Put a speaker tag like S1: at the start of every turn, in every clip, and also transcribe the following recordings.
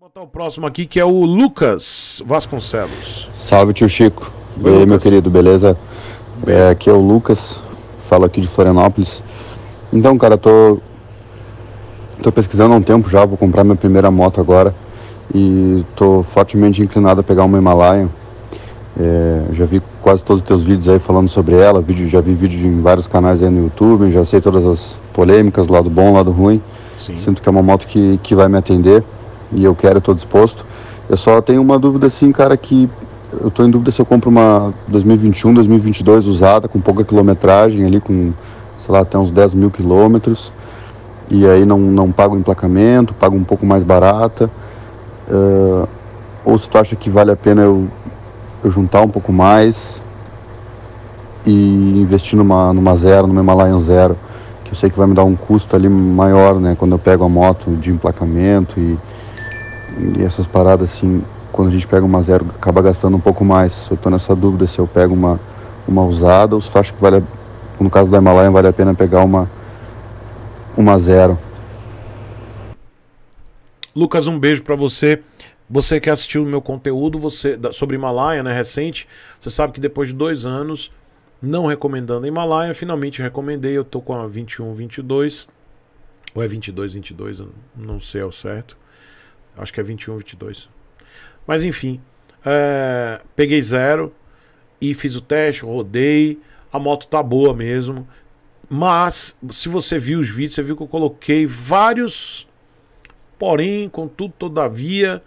S1: botar o próximo aqui que é o Lucas Vasconcelos.
S2: Salve tio Chico. Oi, e aí, meu querido, beleza? É, aqui é o Lucas, falo aqui de Florianópolis. Então, cara, tô tô pesquisando há um tempo já, vou comprar minha primeira moto agora e tô fortemente inclinado a pegar uma Himalaia. É, já vi quase todos os teus vídeos aí falando sobre ela, vídeo, já vi vídeo em vários canais aí no YouTube, já sei todas as polêmicas, lado bom, lado ruim. Sim. Sinto que é uma moto que, que vai me atender e eu quero, estou disposto. Eu só tenho uma dúvida assim, cara, que eu estou em dúvida se eu compro uma 2021, 2022 usada, com pouca quilometragem ali, com, sei lá, até uns 10 mil quilômetros. E aí não, não pago emplacamento, pago um pouco mais barata. Uh, ou se tu acha que vale a pena eu, eu juntar um pouco mais e investir numa, numa zero, numa Himalayan zero, que eu sei que vai me dar um custo ali maior, né? Quando eu pego a moto de emplacamento e, e essas paradas, assim, quando a gente pega uma zero, acaba gastando um pouco mais. Eu estou nessa dúvida se eu pego uma, uma usada ou se tu acha que vale, a, no caso da Himalaia, vale a pena pegar uma, uma zero.
S1: Lucas, um beijo para você. Você que assistiu o meu conteúdo você sobre Himalaia, né, recente, você sabe que depois de dois anos não recomendando Himalaia, finalmente recomendei, eu tô com a 21, 22, ou é 22, 22, não sei ao certo. Acho que é 21, 22. Mas enfim, é, peguei zero e fiz o teste, rodei. A moto tá boa mesmo. Mas, se você viu os vídeos, você viu que eu coloquei vários, porém, contudo, todavia,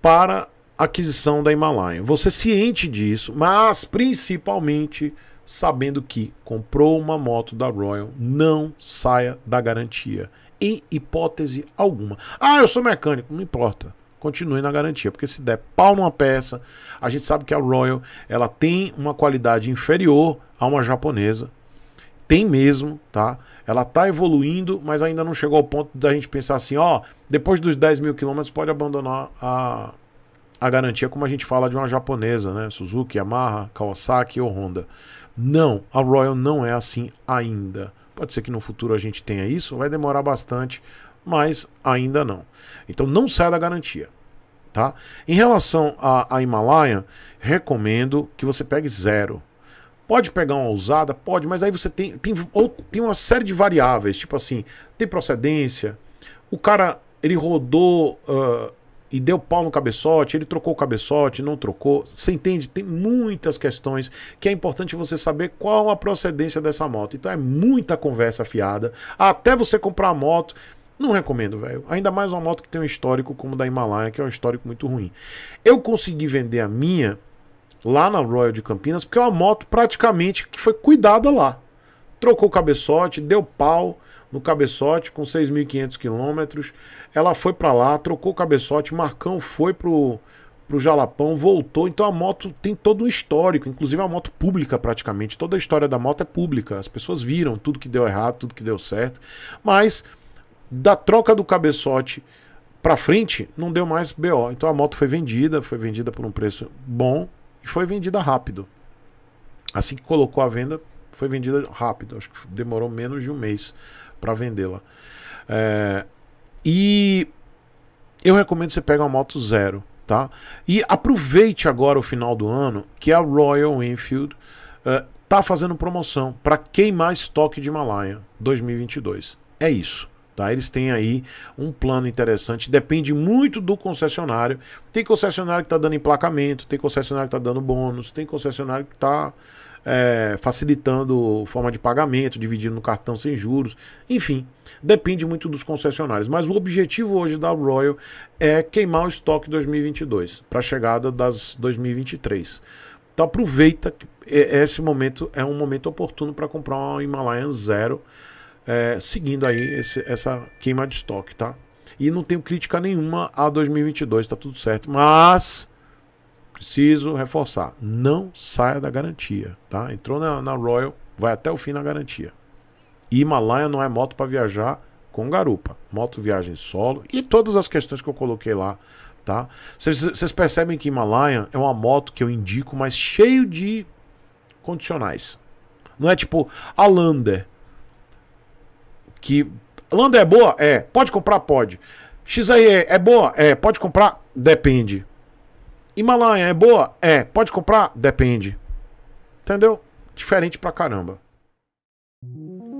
S1: para aquisição da Himalaia. Você é ciente disso, mas principalmente sabendo que comprou uma moto da Royal, não saia da garantia em hipótese alguma. Ah, eu sou mecânico, não importa. Continue na garantia, porque se der pau numa peça, a gente sabe que a Royal ela tem uma qualidade inferior a uma japonesa. Tem mesmo, tá? Ela tá evoluindo, mas ainda não chegou ao ponto da gente pensar assim, ó, depois dos 10 mil quilômetros pode abandonar a, a garantia, como a gente fala de uma japonesa, né? Suzuki, Yamaha, Kawasaki ou Honda. Não, a Royal não é assim ainda. Pode ser que no futuro a gente tenha isso, vai demorar bastante, mas ainda não. Então não saia da garantia. Tá? Em relação à Himalaia, recomendo que você pegue zero. Pode pegar uma ousada? Pode, mas aí você tem, tem, ou, tem uma série de variáveis, tipo assim, tem procedência, o cara ele rodou uh, e deu pau no cabeçote, ele trocou o cabeçote, não trocou. Você entende? Tem muitas questões que é importante você saber qual a procedência dessa moto. Então é muita conversa fiada. Até você comprar a moto, não recomendo, velho. Ainda mais uma moto que tem um histórico como da Himalaia, que é um histórico muito ruim. Eu consegui vender a minha lá na Royal de Campinas, porque é uma moto praticamente que foi cuidada lá. Trocou o cabeçote, deu pau no cabeçote com 6.500 quilômetros. Ela foi para lá, trocou o cabeçote, Marcão foi pro pro Jalapão, voltou. Então a moto tem todo um histórico, inclusive a moto pública praticamente. Toda a história da moto é pública. As pessoas viram tudo que deu errado, tudo que deu certo. Mas da troca do cabeçote para frente não deu mais BO. Então a moto foi vendida, foi vendida por um preço bom e foi vendida rápido. Assim que colocou a venda, foi vendida rápido. Acho que demorou menos de um mês para vendê-la. É, e eu recomendo você pegar uma moto zero, tá? E aproveite agora o final do ano que a Royal Enfield uh, tá fazendo promoção para queimar estoque de Himalaia 2022. É isso. Tá? Eles têm aí um plano interessante, depende muito do concessionário. Tem concessionário que está dando emplacamento, tem concessionário que está dando bônus, tem concessionário que está é, facilitando forma de pagamento, dividindo no cartão sem juros, enfim, depende muito dos concessionários. Mas o objetivo hoje da Royal é queimar o estoque 2022 para a chegada das 2023. Então aproveita, que esse momento é um momento oportuno para comprar uma Himalayan Zero, é, seguindo aí esse, essa queima de estoque, tá? E não tenho crítica nenhuma a 2022, tá tudo certo, mas preciso reforçar, não saia da garantia, tá? Entrou na, na Royal, vai até o fim na garantia. E Himalaia não é moto para viajar com garupa, moto viagem solo e todas as questões que eu coloquei lá, tá? Vocês percebem que Himalaia é uma moto que eu indico, mas cheio de condicionais. Não é tipo a Lander, que Lander é boa? É. Pode comprar? Pode. XAE é, é boa? É. Pode comprar? Depende. Himalaia é boa? É. Pode comprar? Depende. Entendeu? Diferente pra caramba.